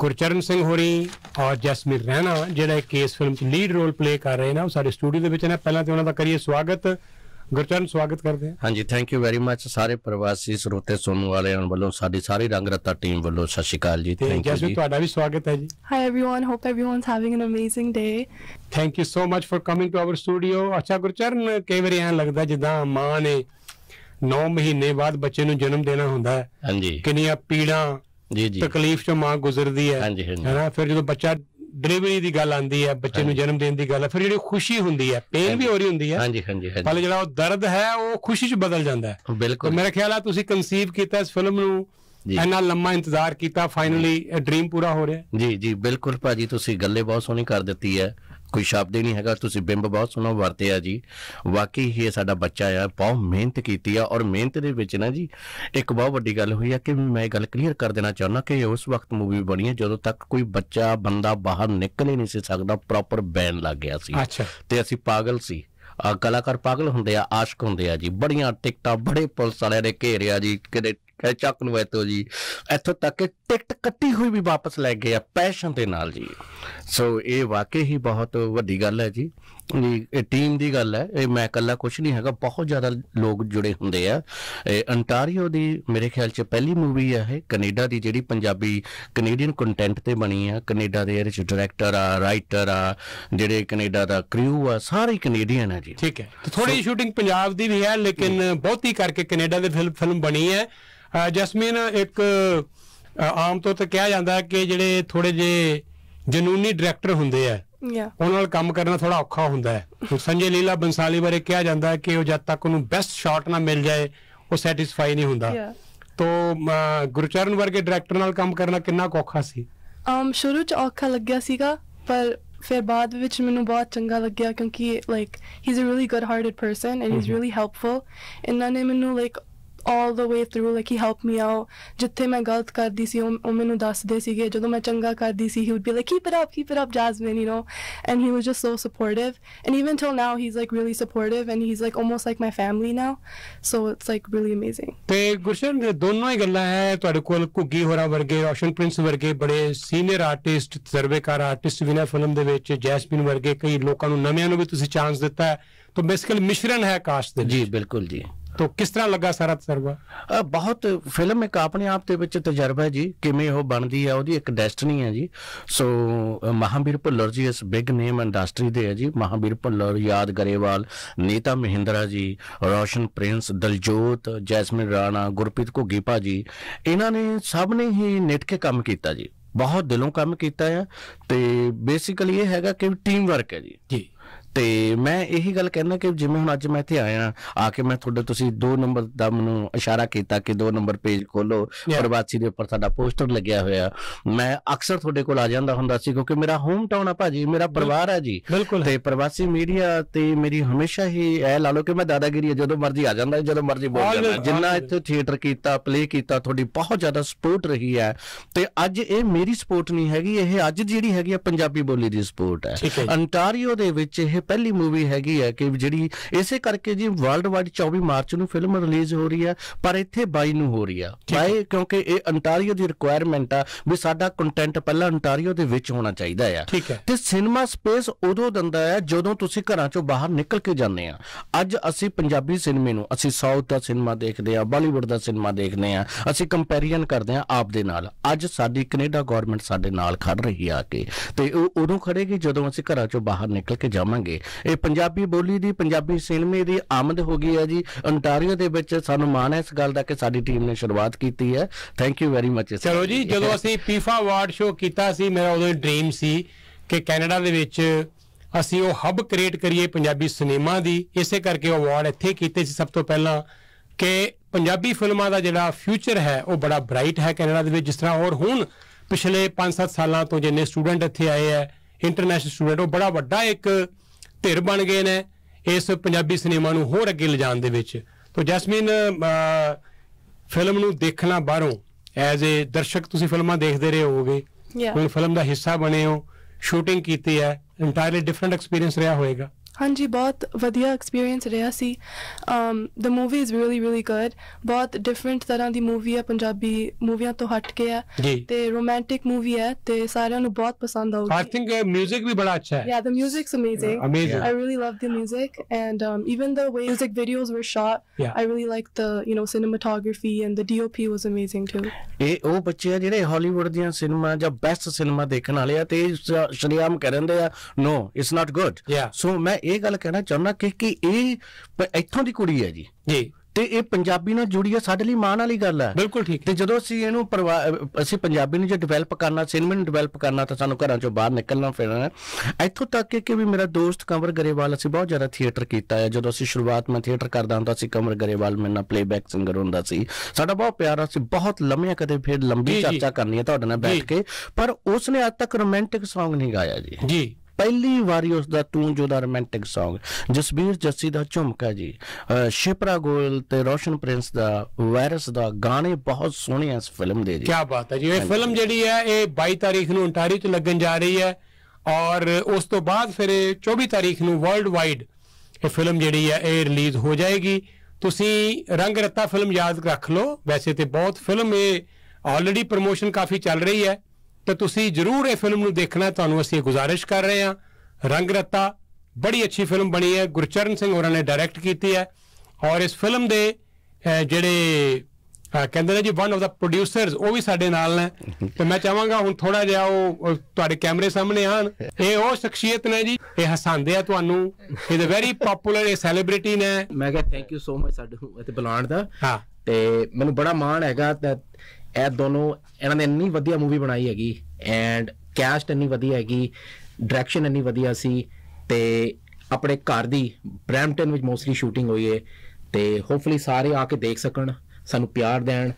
ਗੁਰਚਰਨ ਸਿੰਘ ਹੋਰੀ ਔਰ ਜਸਮੀਰ ਰਹਿਣਾ ਜਿਹੜਾ ਕੇਸ ਫਿਲਮ ਚ ਲੀਡ ਰੋਲ ਪਲੇ ਕਰ ਰਹੇ ਨੇ ਉਹ ਸਾਡੇ ਸਟੂਡੀਓ ਦੇ ਵਿੱਚ ਨੇ ਪਹਿਲਾਂ ਤੇ ਉਹਨਾਂ ਦਾ ਕਰੀਏ ਸਵਾਗਤ ਗੁਰਚਰਨ ਸਵਾਗਤ ਕਰਦੇ ਹਾਂ ਹਾਂਜੀ ਥੈਂਕ ਯੂ ਵੈਰੀ ਮੱਚ ਸਾਰੇ ਪ੍ਰਵਾਸੀ ਸਰੋਤੇ ਸੁਣਨ ਵਾਲਿਆਂ ਵੱਲੋਂ ਸਾਡੀ ਸਾਰੀ ਰੰਗ ਰਤਾ ਟੀਮ ਵੱਲੋਂ ਸਤਿ ਸ਼੍ਰੀ ਅਕਾਲ ਜੀ ਥੈਂਕ ਯੂ ਜੀ ਤੁਹਾਡਾ ਵੀ ਸਵਾਗਤ ਹੈ ਜੀ hi everyone hope is having an amazing day thank you so much for coming to our studio ਅੱਛਾ ਗੁਰਚਰਨ ਕਈ ਵਾਰੀ ਐਂ ਲੱਗਦਾ ਜਿੱਦਾਂ ਮਾਂ ਨੇ 9 ਮਹੀਨੇ ਬਾਅਦ ਬੱਚੇ ਨੂੰ ਜਨਮ ਦੇਣਾ ਹੁੰਦਾ ਹੈ ਹਾਂਜੀ ਕਿੰਨੀਆਂ ਪੀੜਾਂ ਜੀ ਜੀ ਤਕਲੀਫ ਚੋਂ ਮਾਂ ਗੁਜ਼ਰਦੀ ਹੈ ਹਾਂਜੀ ਹਾਂਜੀ ਨਾ ਫਿਰ ਜਦੋਂ ਬੱਚਾ ਡਿਲੀਵਰੀ ਦੀ ਗੱਲ ਆਂਦੀ ਹੈ ਬੱਚੇ ਨੂੰ ਜਨਮ ਦੇਣ ਦੀ ਗੱਲ ਹੈ ਫਿਰ ਜਿਹੜੀ ਖੁਸ਼ੀ ਹੁੰਦੀ ਹੈ ਪੇਨ ਵੀ ਹੋ ਰਹੀ ਹੁੰਦੀ ਹੈ ਹਾਂਜੀ ਹਾਂਜੀ ਹਾਂਜੀ ਪਰ ਜਿਹੜਾ ਉਹ ਦਰਦ ਹੈ ਉਹ ਖੁਸ਼ੀ 'ਚ ਬਦਲ ਜਾਂਦਾ ਹੈ ਬਿਲਕੁਲ ਮੇਰਾ ਖਿਆਲ ਆ ਤੁਸੀਂ ਕਨਸੀਵ ਕੀਤਾ ਇਸ ਫਿਲਮ ਨੂੰ ਇੰਨਾ ਲੰਮਾ ਇੰਤਜ਼ਾਰ ਕੀਤਾ ਫਾਈਨਲੀ ਡ੍ਰੀਮ ਪੂਰਾ ਹੋ ਰਿਹਾ ਜੀ ਜੀ ਬਿਲਕੁਲ ਭਾਜੀ ਤੁਸੀਂ ਗੱਲੇ ਬਹੁਤ ਸੋਹਣੀ ਕਰ ਦਿੱਤੀ ਹੈ ਕੋਈ ਸ਼ਬਦ ਹੀ ਨਹੀਂ ਹੈਗਾ ਤੁਸੀਂ ਬਿੰਬ ਬਹੁਤ ਸੋਹਣਾ ਵਰਤਿਆ ਜੀ ਵਾਕਈ ਇਹ ਸਾਡਾ ਬੱਚਾ ਆ ਬਹੁਤ ਮਿਹਨਤ ਕੀਤੀ ਆ ਔਰ ਮਿਹਨਤ ਦੇ ਵਿੱਚ ਨਾ ਜੀ ਇੱਕ ਬਹੁਤ ਵੱਡੀ ਗੱਲ ਹੋਈ ਆ ਕਿ ਮੈਂ ਗੱਲ ਕਲੀਅਰ ਕਰ ਦੇਣਾ ਚਾਹੁੰਦਾ ਕਿ ਉਸ ਵਕਤ ਮੂਵੀ ਬਣੀ ਹੈ ਜਦੋਂ ਤੱਕ ਕੋਈ ਬੱਚਾ ਬੰਦਾ ਬਾਹਰ ਨਿਕਲ ਹੀ ਨਹੀਂ ਸੀ ਸਕਦਾ ਪ੍ਰੋਪਰ ਬੈਨ ਲੱਗ ਗਿਆ ਸੀ ਤੇ ਅਸੀਂ ਪਾਗਲ ਸੀ ਕਲਾਕਾਰ ਪਾਗਲ ਹੁੰਦੇ ਆ ਆਸ਼ਕ ਹੁੰਦੇ ਆ ਜੀ ਬੜੀਆਂ ਟਿਕਟਾਂ ਬੜੇ ਪੁਲਿਸ ਵਾਲਿਆਂ ਨੇ ਘੇਰਿਆ ਜੀ ਕਿਤੇ ਕਹੇ ਚੱਕ ਨੂੰ ਵੇਤੋ ਜੀ ਇੱਥੋਂ ਤੱਕ ਕਿ ਟਿਕਟ ਕੱਟੀ ਹੋਈ ਵੀ ਵਾਪਸ ਲੈ ਗਏ ਆ ਪੈਸ਼ਨ ਦੇ ਨਾਲ ਜੀ ਸੋ ਇਹ ਵਾਕਈ ਹੀ ਬਹੁਤ ਵੱਡੀ ਗੱਲ ਹੈ ਜੀ ਇਹ ਟੀਮ ਦੀ ਗੱਲ ਹੈ ਇਹ ਮੈਂ ਇਕੱਲਾ ਕੁਝ ਨਹੀਂ ਹੈਗਾ ਬਹੁਤ ਜ਼ਿਆਦਾ ਲੋਕ ਜੁੜੇ ਹੁੰਦੇ ਆ ਅੰਟਾਰੀਓ ਦੀ ਮੇਰੇ ਖਿਆਲ 'ਚ ਪਹਿਲੀ ਮੂਵੀ ਆ ਇਹ ਕੈਨੇਡਾ ਦੀ ਜਿਹੜੀ ਪੰਜਾਬੀ ਕੈਨੇਡੀਅਨ ਕੰਟੈਂਟ ਤੇ ਬਣੀ ਆ ਕੈਨੇਡਾ ਦੇ ਇਹਦੇ 'ਚ ਡਾਇਰੈਕਟਰ ਆ ਰਾਈਟਰ ਆ ਜਿਹੜੇ ਕੈਨੇਡਾ ਦਾ ਕ੍ਰਿਊ ਆ ਸਾਰੇ ਕੈਨੇਡੀਅਨ ਆ ਜੀ ਠੀਕ ਹੈ ਥੋੜੀ ਸ਼ੂਟਿੰਗ ਪੰਜਾਬ ਦੀ ਵੀ ਹੈ ਲੇਕਿਨ ਬਹੁਤੀ ਕਰਕੇ ਕੈਨੇਡਾ ਦੇ ਫਿਲਮ ਬਣੀ ਹੈ ਜਸਮੀਨ ਇੱਕ ਆਮ ਤੌਰ ਤੇ ਕਿਹਾ ਜਾਂਦਾ ਕਿ ਜਿਹੜੇ ਥੋੜੇ ਜੇ ਜਨੂਨੀ ਡਾਇਰੈਕਟਰ ਹੁੰਦੇ ਆ ਉਹਨਾਂ ਨਾਲ ਕੰਮ ਕਰਨਾ ਥੋੜਾ ਔਖਾ ਹੁੰਦਾ ਹੈ ਸੰਜੇ ਲੀਲਾ ਬੰਸਾਲੀ ਬਾਰੇ ਕਿਹਾ ਜਾਂਦਾ ਹੈ ਕਿ ਉਹ ਜਦ ਤੱਕ ਉਹਨੂੰ ਬੈਸਟ ਸ਼ਾਟ ਨਾ ਮਿਲ ਜਾਏ ਉਹ ਸੈਟੀਸਫਾਈ ਨਹੀਂ ਹੁੰਦਾ ਤੋ ਗੁਰਚਰਨ ਵਰਗੇ ਡਾਇਰੈਕਟਰ ਨਾਲ ਕੰਮ ਕਰਨਾ ਕਿੰਨਾ ਔਖਾ ਸੀ ਆਮ um, ਸ਼ੁਰੂ ਚ ਔਖਾ ਲੱਗਿਆ ਸੀਗਾ ਪਰ ਫਿਰ ਬਾਅਦ ਵਿੱਚ ਮੈਨੂੰ ਬਹੁਤ ਚੰਗਾ ਲੱਗਿਆ ਕਿਉਂਕਿ like he is a really good hearted person and he is really helpful ਨਾ ਨੇ ਮੈਨੂੰ like all the way through like he help me out ਜਿੱਥੇ ਮੈਂ ਗਲਤ ਕਰਦੀ ਸੀ ਉਹ ਮੈਨੂੰ ਦੱਸਦੇ ਸੀਗੇ ਜਦੋਂ ਮੈਂ ਚੰਗਾ ਕਰਦੀ ਸੀ he would be like keep it up keep it up Jasmin you know and he was just so supportive and even till now he is like really supportive and he is like almost like my family now so it's like really amazing ਤੇ ਗੁਰਸ਼ਨ ਦੇ ਦੋਨੋਂ ਹੀ ਗੱਲਾਂ ਹੈ ਤੁਹਾਡੇ ਕੋਲ ਘੁੱਗੀ ਹੋਰਾ ਵਰਗੇ ਰੋਸ਼ਨ ਪ੍ਰਿੰਸ ਵਰਗੇ ਬੜੇ ਸੀਨੀਅਰ ਆਰਟਿਸਟ ਸਰਵੇਕਾਰ ਆਰਟਿਸਟ ਵਿਨਾ ਫਿਲਮ ਦੇ ਵਿੱਚ ਜੈਸਮਿਨ ਵਰਗੇ ਕਈ ਲੋਕਾਂ ਨੂੰ ਨਵਿਆਂ ਨੂੰ ਵੀ ਤੁਸੀਂ ਚਾਂਸ ਦਿੱਤਾ ਹੈ ਤੋਂ ਬੇਸਿਕਲ ਮਿਸ਼ਰਨ ਹੈ ਕਾਸ਼ ਦੇ ਜੀ ਬਿਲਕੁਲ ਜੀ ਤੋ ਕਿਸ ਤਰ੍ਹਾਂ ਲੱਗਾ ਸਾਰਾ ਤਜਰਬਾ ਬਹੁਤ ਫਿਲਮ ਇੱਕ ਆਪਣੇ ਆਪ ਦੇ ਵਿੱਚ ਤਜਰਬਾ ਜੀ ਕਿਵੇਂ ਉਹ ਬਣਦੀ ਹੈ ਉਹਦੀ ਇੱਕ ਡੈਸਟਨੀ ਹੈ ਜੀ ਸੋ ਮਹਾਵੀਰ ਭੁੱਲਰ ਜੀ ਇਸ ਬਿਗ ਨੇਮ ਇੰਡਸਟਰੀ ਦੇ ਹੈ ਜੀ ਮਹਾਵੀਰ ਭੁੱਲਰ ਯਾਦ ਗਰੇਵਾਲ ਨੀਤਾ ਮਹਿੰਦਰਾ ਜੀ ਰੋਸ਼ਨ ਪ੍ਰਿੰਸ ਦਲਜੋਤ ਜੈਸਮਿਨ ਰਾਣਾ ਗੁਰਪ੍ਰੀਤ ਘੁੱਗੀ ਭਾਜੀ ਇਹਨਾਂ ਨੇ ਸਭ ਨੇ ਹੀ ਨਿਟ ਕੇ ਕੰਮ ਕੀਤਾ ਜੀ ਬਹੁਤ ਦਿਲੋਂ ਕੰਮ ਕੀਤਾ ਹੈ ਤੇ ਬੇਸਿਕਲੀ ਇਹ ਹੈਗਾ ਕਿ ਟੀਮ ਵਰਕ ਹੈ ਜੀ ਜੀ ਤੇ ਮੈਂ ਇਹੀ ਗੱਲ ਕਹਿਣਾ ਕਿ ਜਿਵੇਂ ਹੁਣ ਅੱਜ ਮੈਂ ਇੱਥੇ ਆਇਆ ਆ ਕੇ ਮੈਂ ਤੁਹਾਡੇ ਤੁਸੀਂ 2 ਨੰਬਰ ਦਾ ਮੈਨੂੰ ਇਸ਼ਾਰਾ ਕੀਤਾ ਕਿ 2 ਨੰਬਰ ਪੇਜ ਖੋਲੋ ਪ੍ਰਵਾਸੀ ਦੇ ਉੱਪਰ ਸਾਡਾ ਪੋਸਟਰ ਲੱਗਿਆ ਹੋਇਆ ਮੈਂ ਅਕਸਰ ਤੁਹਾਡੇ ਕੋਲ ਆ ਜਾਂਦਾ ਹੁੰਦਾ ਸੀ ਕਿਉਂਕਿ ਮੇਰਾ ਹੋਮ ਟਾਊਨ ਆ ਭਾਜੀ ਮੇਰਾ ਪਰਿਵਾਰ ਆ ਜੀ ਤੇ ਪ੍ਰਵਾਸੀ ਮੀਡੀਆ ਤੇ ਮੇਰੀ ਹਮੇਸ਼ਾ ਹੀ ਇਹ ਲਾ ਲਓ ਕਿ ਮੈਂ ਦਾਦਾਗਿਰੀ ਜਦੋਂ ਮਰਜ਼ੀ ਆ ਜਾਂਦਾ ਜਦੋਂ ਮਰਜ਼ੀ ਬੋਲ ਜਾਂਦਾ ਜਿੰਨਾ ਇੱਥੇ ਥੀਏਟਰ ਕੀਤਾ ਪਲੇ ਕੀਤਾ ਤੁਹਾਡੀ ਬਹੁਤ ਜ਼ਿਆਦਾ ਸਪੋਰਟ ਰਹੀ ਹੈ ਤੇ ਅੱਜ ਇਹ ਮੇਰੀ ਸਪੋਰਟ ਨਹੀਂ ਹੈਗੀ ਇਹ ਅੱਜ ਜਿਹੜੀ ਹੈਗੀ ਪੰਜਾਬੀ ਬੋਲੀ ਦੀ ਸਪੋਰਟ ਹੈ ਅੰਟਾਰੀਓ ਦੇ ਵਿੱਚ ਇਹ ਪਹਿਲੀ ਮੂਵੀ ਹੈਗੀ ਹੈ ਕਿ ਜਿਹੜੀ ਇਸੇ ਕਰਕੇ ਜੀ ਵਰਲਡ ਵਾਈਡ 24 ਮਾਰਚ ਨੂੰ ਫਿਲਮ ਰਿਲੀਜ਼ ਹੋ ਰਹੀ ਹੈ ਪਰ ਇੱਥੇ 22 ਨੂੰ ਹੋ ਰਹੀ ਆ ਬਾਈ ਕਿਉਂਕਿ ਇਹ ਅੰਟਾਰੀਓ ਦੀ ਰਿਕੁਆਇਰਮੈਂਟ ਆ ਵੀ ਸਾਡਾ ਕੰਟੈਂਟ ਪਹਿਲਾਂ ਅੰਟਾਰੀਓ ਦੇ ਵਿੱਚ ਹੋਣਾ ਚਾਹੀਦਾ ਆ ਤੇ ਸਿਨੇਮਾ ਸਪੇਸ ਉਦੋਂ ਦਿੰਦਾ ਆ ਜਦੋਂ ਤੁਸੀਂ ਘਰਾਂ ਚੋਂ ਬਾਹਰ ਨਿਕਲ ਕੇ ਜਾਂਦੇ ਆ ਅੱਜ ਅਸੀਂ ਪੰਜਾਬੀ ਸਿਨੇਮੇ ਨੂੰ ਅਸੀਂ ਸਾਊਥ ਦਾ ਸਿਨੇਮਾ ਦੇਖਦੇ ਆ ਬਾਲੀਵੁੱਡ ਦਾ ਸਿਨੇਮਾ ਦੇਖਦੇ ਆ ਅਸੀਂ ਕੰਪੈਰੀਅਨ ਕਰਦੇ ਆ ਆਪ ਦੇ ਨਾਲ ਅੱਜ ਸਾਡੀ ਕੈਨੇਡਾ ਗਵਰਨਮੈਂਟ ਸਾਡੇ ਨਾਲ ਖੜ ਰਹੀ ਆ ਕੇ ਤੇ ਉਹ ਉਦੋਂ ਖੜੇਗੀ ਜਦੋਂ ਅਸੀਂ ਘਰਾਂ ਚੋਂ ਬਾਹਰ ਨਿਕਲ ਕੇ ਜਾਵਾਂਗੇ ਕਰਾਂਗੇ ਇਹ ਪੰਜਾਬੀ ਬੋਲੀ ਦੀ ਪੰਜਾਬੀ ਸਿਨੇਮੇ ਦੀ ਆਮਦ ਹੋ ਗਈ ਹੈ ਜੀ ਅੰਟਾਰੀਓ ਦੇ ਵਿੱਚ ਸਾਨੂੰ ਮਾਣ ਹੈ ਇਸ ਗੱਲ ਦਾ ਕਿ ਸਾਡੀ ਟੀਮ ਨੇ ਸ਼ੁਰੂਆਤ ਕੀਤੀ ਹੈ ਥੈਂਕ ਯੂ ਵੈਰੀ ਮੱਚ ਚਲੋ ਜੀ ਜਦੋਂ ਅਸੀਂ ਪੀਫਾ ਅਵਾਰਡ ਸ਼ੋ ਕੀਤਾ ਸੀ ਮੇਰਾ ਉਦੋਂ ਡ੍ਰੀਮ ਸੀ ਕਿ ਕੈਨੇਡਾ ਦੇ ਵਿੱਚ ਅਸੀਂ ਉਹ ਹੱਬ ਕ੍ਰੀਏਟ ਕਰੀਏ ਪੰਜਾਬੀ ਸਿਨੇਮਾ ਦੀ ਇਸੇ ਕਰਕੇ ਉਹ ਅਵਾਰਡ ਇੱਥੇ ਕੀਤੇ ਸੀ ਸਭ ਤੋਂ ਪਹਿਲਾਂ ਕਿ ਪੰਜਾਬੀ ਫਿਲਮਾਂ ਦਾ ਜਿਹੜਾ ਫਿਊਚਰ ਹੈ ਉਹ ਬੜਾ ਬ੍ਰਾਈਟ ਹੈ ਕੈਨੇਡਾ ਦੇ ਵਿੱਚ ਜਿਸ ਤਰ੍ਹਾਂ ਹੋਰ ਹੁਣ ਪਿਛਲੇ 5-7 ਸਾਲਾਂ ਤੋਂ ਜਿੰਨੇ ਸਟੂਡੈਂਟ ਇੱਥੇ ਆਏ ਆ ਇੰਟਰਨੈਸ਼ਨਲ ਸਟੂਡੈਂਟ ਉਹ ਬੜਾ ਵੱਡਾ ਇੱਕ ਧਿਰ ਬਣ ਗਏ ਨੇ ਇਸ ਪੰਜਾਬੀ ਸਿਨੇਮਾ ਨੂੰ ਹੋਰ ਅੱਗੇ ਲਿਜਾਣ ਦੇ ਵਿੱਚ ਤੋਂ ਜੈਸਮੀਨ ਫਿਲਮ ਨੂੰ ਦੇਖਣਾ ਬਾਹਰੋਂ ਐਜ਼ ਅ ਦਰਸ਼ਕ ਤੁਸੀਂ ਫਿਲਮਾਂ ਦੇਖਦੇ ਰਹੇ ਹੋਵੋਗੇ ਹੁਣ ਫਿਲਮ ਦਾ ਹਿੱਸਾ ਬਣੇ ਹੋ ਸ਼ੂਟਿੰਗ ਕੀਤੀ ਹੈ ਇੰਟਾਇਰਲੀ ਡਿਫਰੈਂਟ ਐਕਸਪੀਰੀਅੰਸ ਰਿਹਾ ਹੋਵੇਗਾ ਹਾਂਜੀ ਬਹੁਤ ਵਧੀਆ ਐਕਸਪੀਰੀਅੰਸ ਰਿਹਾ ਸੀ um the movie is really really good ਬਹੁਤ ਡਿਫਰੈਂਟ ਤਰ੍ਹਾਂ ਦੀ ਮੂਵੀ ਹੈ ਪੰਜਾਬੀ ਮੂਵੀਆਂ ਤੋਂ ਹਟ ਕੇ ਹੈ ਤੇ ਰੋਮਾਂਟਿਕ ਮੂਵੀ ਹੈ ਤੇ ਸਾਰਿਆਂ ਨੂੰ ਬਹੁਤ ਪਸੰਦ ਆਊਗੀ ਆਈ ਥਿੰਕ ਮਿਊਜ਼ਿਕ ਵੀ ਬੜਾ ਅੱਛਾ ਹੈ yeah the music is amazing amazing I really love the music and um even the way music videos were shot I really like the you know cinematography and the DOP was amazing too ਇਹ ਉਹ ਬੱਚੇ ਆ ਜਿਹੜੇ Hollywood ਦੀਆਂ cinema ਜਾਂ best cinema ਦੇਖਣ ਵਾਲੇ ਆ ਤੇ ਸ਼ਰੀਆਮ ਕਹਿੰਦੇ ਆ ਨੋ ਇਟਸ ਨਾਟ ਗੁੱਡ ਸੋ ਮੈਂ ਇਹ ਗੱਲ ਕਹਿਣਾ ਚਾਹੁੰਦਾ ਕਿ ਕਿ ਇਹ ਇੱਥੋਂ ਦੀ ਕੁੜੀ ਹੈ ਜੀ ਜੀ ਤੇ ਇਹ ਪੰਜਾਬੀ ਨਾਲ ਜੁੜੀ ਹੈ ਸਾਡੇ ਲਈ ਮਾਣ ਵਾਲੀ ਗੱਲ ਹੈ ਬਿਲਕੁਲ ਠੀਕ ਤੇ ਜਦੋਂ ਅਸੀਂ ਇਹਨੂੰ ਅਸੀਂ ਪੰਜਾਬੀ ਨੂੰ ਜੇ ਡਿਵੈਲਪ ਕਰਨਾ ਸਿਨੇਮਾ ਨੂੰ ਡਿਵੈਲਪ ਕਰਨਾ ਤਾਂ ਸਾਨੂੰ ਘਰਾਂ ਚੋਂ ਬਾਹਰ ਨਿਕਲਣਾ ਪੈਣਾ ਇੱਥੋਂ ਤੱਕ ਕਿ ਵੀ ਮੇਰਾ ਦੋਸਤ ਕਮਰ ਗਰੇਵਾਲ ਅਸੀਂ ਬਹੁਤ ਜ਼ਿਆਦਾ ਥੀਏਟਰ ਕੀਤਾ ਹੈ ਜਦੋਂ ਅਸੀਂ ਸ਼ੁਰੂਆਤ ਮੈਂ ਥੀਏਟਰ ਕਰਦਾ ਹੁੰਦਾ ਸੀ ਕਮਰ ਗਰੇਵਾਲ ਮੇਰੇ ਨਾਲ ਪਲੇਬੈਕ ਸਿੰਗਰ ਹੁੰਦਾ ਸੀ ਸਾਡਾ ਬਹੁਤ ਪਿਆਰਾ ਸੀ ਬਹੁਤ ਲੰਮੀਆਂ ਕਦੇ ਫਿਰ ਲੰਬੀ ਚਰਚਾ ਕਰਨੀ ਹੈ ਤੁਹਾਡੇ ਨਾਲ ਬੈਠ ਕੇ ਪਰ ਉਸ ਨੇ ਅੱਜ ਤੱਕ ਰੋਮਾਂਟਿਕ Song ਨਹੀਂ ਗਾਇਆ ਜੀ ਜੀ ਪਹਿਲੀ ਵਾਰੀ ਉਸ ਦਾ ਤੂੰ ਜੋ ਦਾ ਰੋਮਾਂਟਿਕ Song ਜਸਬੀਰ ਜੱਸੀ ਦਾ ਝੁਮਕਾ ਜੀ ਸ਼ਿਪਰਾ ਗੋਇਲ ਤੇ ਰੋਸ਼ਨ ਪ੍ਰਿੰਸ ਦਾ ਵਾਇਰਸ ਦਾ ਗਾਣੇ ਬਹੁਤ ਸੋਹਣੇ ਐ ਇਸ ਫਿਲਮ ਦੇ ਜੀ ਕੀ ਬਾਤ ਹੈ ਜੀ ਇਹ ਫਿਲਮ ਜਿਹੜੀ ਹੈ ਇਹ 22 ਤਾਰੀਖ ਨੂੰ ਅੰਟਾਰੀ ਚ ਲੱਗਣ ਜਾ ਰਹੀ ਹੈ ਔਰ ਉਸ ਤੋਂ ਬਾਅਦ ਫਿਰ 24 ਤਾਰੀਖ ਨੂੰ ਵਰਲਡ ਵਾਈਡ ਇਹ ਫਿਲਮ ਜਿਹੜੀ ਹੈ ਇਹ ਰਿਲੀਜ਼ ਹੋ ਜਾਏਗੀ ਤੁਸੀਂ ਰੰਗ ਰੱਤਾ ਫਿਲਮ ਯਾਦ ਰੱਖ ਲਓ ਵੈਸੇ ਤੇ ਬਹੁਤ ਫਿਲਮ ਇਹ ਆਲਰੇਡੀ ਪ੍ਰੋਮੋਸ਼ਨ ਕਾਫੀ ਚੱਲ ਰਹੀ ਹੈ ਤਾਂ ਤੁਸੀਂ ਜ਼ਰੂਰ ਇਹ ਫਿਲਮ ਨੂੰ ਦੇਖਣਾ ਤੁਹਾਨੂੰ ਅਸੀਂ ਇਹ ਗੁਜ਼ਾਰਿਸ਼ ਕਰ ਰਹੇ ਹਾਂ ਰੰਗ ਰਤਾ ਬੜੀ ਅੱਛੀ ਫਿਲਮ ਬਣੀ ਹੈ ਗੁਰਚਰਨ ਸਿੰਘ ਹੋਰਾਂ ਨੇ ਡਾਇਰੈਕਟ ਕੀਤੀ ਹੈ ਔਰ ਇਸ ਫਿਲਮ ਦੇ ਜਿਹੜੇ ਕਹਿੰਦੇ ਨੇ ਜੀ ਵਨ ਆਫ ਦਾ ਪ੍ਰੋਡਿਊਸਰਸ ਉਹ ਵੀ ਸਾਡੇ ਨਾਲ ਨੇ ਤੇ ਮੈਂ ਚਾਹਾਂਗਾ ਹੁਣ ਥੋੜਾ ਜਿਹਾ ਉਹ ਤੁਹਾਡੇ ਕੈਮਰੇ ਸਾਹਮਣੇ ਆਣ ਇਹ ਉਹ ਸ਼ਖਸੀਅਤ ਨੇ ਜੀ ਇਹ ਹਸਾਉਂਦੇ ਆ ਤੁਹਾਨੂੰ ਇਹ ਦੇ ਵੈਰੀ ਪਪੂਲਰ ਇਹ ਸੈਲੀਬ੍ਰਿਟੀ ਨੇ ਮੈਂ ਕਿਹਾ ਥੈਂਕ ਯੂ ਸੋ ਮਚ ਸਾਡੇ ਇੱਥੇ ਬੁਲਾਉਣ ਦਾ ਹਾਂ ਤੇ ਮੈਨੂੰ ਬੜਾ ਮਾਣ ਹੈਗਾ ਤੇ ਇਹ ਦੋਨੋਂ ਇਹਨਾਂ ਨੇ ਇੰਨੀ ਵਧੀਆ ਮੂਵੀ ਬਣਾਈ ਹੈਗੀ ਐਂਡ ਕੈਸਟ ਇੰਨੀ ਵਧੀਆ ਹੈਗੀ ਡਾਇਰੈਕਸ਼ਨ ਇੰਨੀ ਵਧੀਆ ਸੀ ਤੇ ਆਪਣੇ ਘਰ ਦੀ ਬ੍ਰੈਂਪਟਨ ਵਿੱਚ ਮੋਸਟਲੀ ਸ਼ੂਟਿੰਗ ਹੋਈ ਹੈ ਤੇ ਹੋਪਫੁਲੀ ਸਾਰੇ ਆ ਕੇ ਦੇਖ ਸਕਣ ਸਾਨੂੰ ਪਿਆਰ ਦੇਣ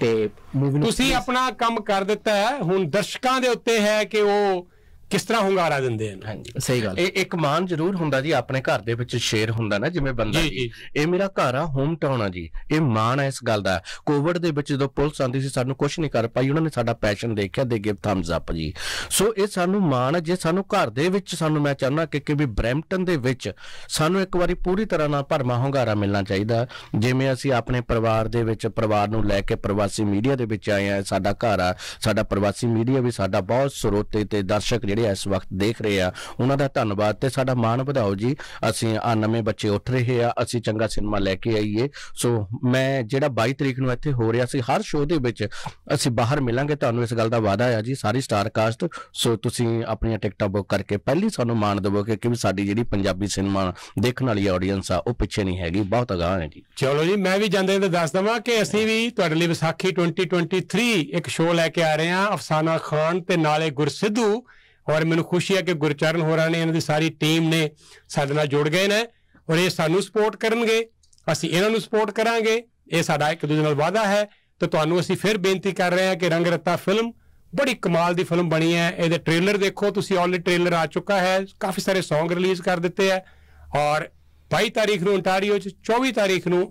ਤੇ ਮੂਵੀ ਨੂੰ ਤੁਸੀਂ ਆਪਣਾ ਕੰਮ ਕਰ ਦਿੱਤਾ ਹੈ ਹੁਣ ਦਰਸ਼ਕਾਂ ਦੇ ਉੱਤੇ ਹੈ ਕਿ ਉਹ ਕਿਸ ਤਰ੍ਹਾਂ ਹੁੰਗਾਰਾ ਦਿੰਦੇ ਹਨ ਹਾਂਜੀ ਸਹੀ ਗੱਲ ਇਹ ਇੱਕ ਮਾਨ ਜ਼ਰੂਰ ਹੁੰਦਾ ਜੀ ਆਪਣੇ ਘਰ ਦੇ ਵਿੱਚ ਸ਼ੇਰ ਹੁੰਦਾ ਨਾ ਜਿਵੇਂ ਬੰਦਾ ਜੀ ਇਹ ਮੇਰਾ ਘਰ ਆ ਹੋਮ ਟਾਊਨ ਆ ਜੀ ਇਹ ਮਾਨ ਆ ਇਸ ਗੱਲ ਦਾ ਕੋਵਿਡ ਦੇ ਵਿੱਚ ਜਦੋਂ ਪੁਲਿਸ ਆਂਦੀ ਸੀ ਸਾਨੂੰ ਕੁਝ ਨਹੀਂ ਕਰ ਪਾਈ ਉਹਨਾਂ ਨੇ ਸਾਡਾ ਪੈਸ਼ਨ ਦੇਖਿਆ ਦੇ ਗਿਵ ਥੰਬਸ ਅਪ ਜੀ ਸੋ ਇਹ ਸਾਨੂੰ ਮਾਨ ਜੇ ਸਾਨੂੰ ਘਰ ਦੇ ਵਿੱਚ ਸਾਨੂੰ ਮੈਂ ਚਾਹੁੰਦਾ ਕਿ ਕਿ ਵੀ ਬ੍ਰੈਂਟਨ ਦੇ ਵਿੱਚ ਸਾਨੂੰ ਇੱਕ ਵਾਰੀ ਪੂਰੀ ਤਰ੍ਹਾਂ ਨਾਲ ਭਰਮਾ ਹੁੰਗਾਰਾ ਮਿਲਣਾ ਚਾਹੀਦਾ ਜਿਵੇਂ ਅਸੀਂ ਆਪਣੇ ਪਰਿਵਾਰ ਦੇ ਵਿੱਚ ਪਰਿਵਾਰ ਨੂੰ ਲੈ ਕੇ ਪ੍ਰਵਾਸੀ ਮੀਡੀਆ ਦੇ ਵਿੱਚ ਆਏ ਆ ਸਾਡਾ ਘਰ ਆ ਸਾਡਾ ਪ੍ਰਵਾਸੀ ਮੀਡੀਆ ਵੀ ਸਾਡਾ ਬਹੁਤ ਸਰੋਤੇ ਤੇ ਦਰਸ਼ਕ ਜਿਹੜੇ ਜਿਹੜੇ ਇਸ ਵਕਤ ਦੇਖ ਰਹੇ ਆ ਉਹਨਾਂ ਦਾ ਧੰਨਵਾਦ ਤੇ ਸਾਡਾ ਮਾਣ ਵਧਾਓ ਜੀ ਅਸੀਂ ਆ ਨਵੇਂ ਬੱਚੇ ਉੱਠ ਰਹੇ ਆ ਅਸੀਂ ਚੰਗਾ ਸਿਨੇਮਾ ਲੈ ਕੇ ਆਈਏ ਸੋ ਮੈਂ ਜਿਹੜਾ 22 ਤਰੀਕ ਨੂੰ ਇੱਥੇ ਹੋ ਰਿਹਾ ਸੀ ਹਰ ਸ਼ੋਅ ਦੇ ਵਿੱਚ ਅਸੀਂ ਬਾਹਰ ਮਿਲਾਂਗੇ ਤੁਹਾਨੂੰ ਇਸ ਗੱਲ ਦਾ ਵਾਅਦਾ ਆ ਜੀ ਸਾਰੀ ਸਟਾਰ ਕਾਸਟ ਸੋ ਤੁਸੀਂ ਆਪਣੀਆਂ ਟਿਕਟਾਂ ਬੁੱਕ ਕਰਕੇ ਪਹਿਲੀ ਸਾਨੂੰ ਮਾਣ ਦਿਵੋ ਕਿ ਕਿਵੇਂ ਸਾਡੀ ਜਿਹੜੀ ਪੰਜਾਬੀ ਸਿਨੇਮਾ ਦੇਖਣ ਵਾਲੀ ਆਡੀਅנס ਆ ਉਹ ਪਿੱਛੇ ਨਹੀਂ ਹੈਗੀ ਬਹੁਤ ਅਗਾਹ ਹੈ ਜੀ ਚਲੋ ਜੀ ਮੈਂ ਵੀ ਜਾਂਦੇ ਤਾਂ ਦੱਸ ਦਵਾਂ ਕਿ ਅਸੀਂ ਵੀ ਤੁਹਾਡੇ ਲਈ ਵਿਸਾਖੀ 2023 ਇੱਕ ਸ਼ੋਅ ਲੈ ਕੇ ਆ ਰਹੇ ਹਾਂ ਅਫਸਾਨਾ ਖਾਨ ਤੇ ਨਾਲੇ ਗੁਰਸਿੱਧੂ ਔਰ ਮੈਨੂੰ ਖੁਸ਼ੀ ਹੈ ਕਿ ਗੁਰਚਰਨ ਹੋਰਾਂ ਨੇ ਇਹਨਾਂ ਦੀ ਸਾਰੀ ਟੀਮ ਨੇ ਸਾਡੇ ਨਾਲ ਜੁੜ ਗਏ ਨੇ ਔਰ ਇਹ ਸਾਨੂੰ ਸਪੋਰਟ ਕਰਨਗੇ ਅਸੀਂ ਇਹਨਾਂ ਨੂੰ ਸਪੋਰਟ ਕਰਾਂਗੇ ਇਹ ਸਾਡਾ ਇੱਕ ਦੂਜੇ ਨਾਲ ਵਾਅਦਾ ਹੈ ਤੇ ਤੁਹਾਨੂੰ ਅਸੀਂ ਫਿਰ ਬੇਨਤੀ ਕਰ ਰਹੇ ਹਾਂ ਕਿ ਰੰਗ ਰੱਤਾ ਫਿਲਮ ਬੜੀ ਕਮਾਲ ਦੀ ਫਿਲਮ ਬਣੀ ਹੈ ਇਹਦੇ ਟ੍ਰੇਲਰ ਦੇਖੋ ਤੁਸੀਂ ਆਲਰੇਡੀ ਟ੍ਰੇਲਰ ਆ ਚੁੱਕਾ ਹੈ ਕਾਫੀ ਸਾਰੇ Song ਰਿਲੀਜ਼ ਕਰ ਦਿੱਤੇ ਆ ਔਰ 22 ਤਾਰੀਖ ਨੂੰ ਅੰਟਾਰੀਓ 'ਚ 24 ਤਾਰੀਖ ਨੂੰ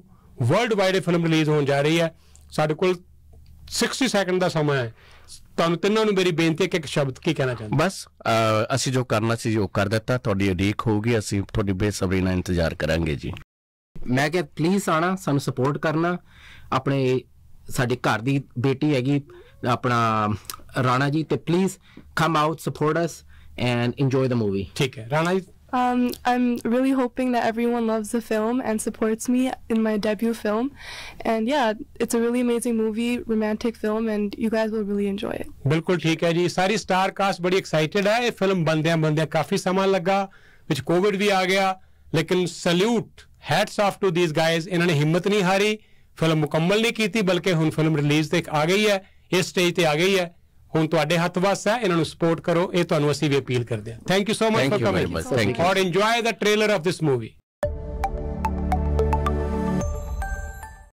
ਵਰਲਡ ਵਾਈਡ ਫਿਲਮ ਰਿਲੀਜ਼ ਹੋਣ ਜਾ ਰਹੀ ਹੈ ਸਾਡੇ ਕੋਲ 60 ਸੈਕਿੰਡ ਦਾ ਸਮਾਂ ਹੈ ਤੁਹਾਨੂੰ ਤਿੰਨਾਂ ਨੂੰ ਮੇਰੀ ਬੇਨਤੀ ਹੈ ਕਿ ਇੱਕ ਸ਼ਬਦ ਕੀ ਕਹਿਣਾ ਚਾਹੁੰਦੇ ਬਸ ਅਸੀਂ ਜੋ ਕਰਨਾ ਸੀ ਉਹ ਕਰ ਦਿੱਤਾ ਤੁਹਾਡੀ ਉਡੀਕ ਹੋਊਗੀ ਅਸੀਂ ਤੁਹਾਡੀ ਬੇਸਬਰੀ ਨਾਲ ਇੰਤਜ਼ਾਰ ਕਰਾਂਗੇ ਜੀ ਮੈਂ ਕਿ ਪਲੀਜ਼ ਆਣਾ ਸਾਨੂੰ ਸਪੋਰਟ ਕਰਨਾ ਆਪਣੇ ਸਾਡੇ ਘਰ ਦੀ ਬੇਟੀ ਹੈਗੀ ਆਪਣਾ ਰਾਣਾ ਜੀ ਤੇ please come out support us and enjoy the movie ਠੀਕ ਹੈ ਰਾਣਾ ਜੀ Um, I'm really hoping that everyone loves the film and supports me in my debut film. And yeah, it's a really amazing movie, romantic film, and you guys will really enjoy it. बिल्कुल ठीक है जी सारी star cast बड़ी excited है ये film बंदे बंदे काफी समय लगा विच कोविड भी आ गया लेकिन salute hats off to these guys इन्होंने हिम्मत नहीं हारी फिल्म मुकम्मल नहीं की थी बल्कि हूँ फिल्म रिलीज तक आ गई है इस स्टेज तक आ गई है ਹੁਣ ਤੁਹਾਡੇ ਹੱਥ ਵਸ ਹੈ ਇਹਨਾਂ ਨੂੰ ਸਪੋਰਟ ਕਰੋ ਇਹ ਤੁਹਾਨੂੰ ਅਸੀਂ ਵੀ ਅਪੀਲ ਕਰਦੇ ਹਾਂ thank you so much for coming ਔਰ enjoy the trailer of this movie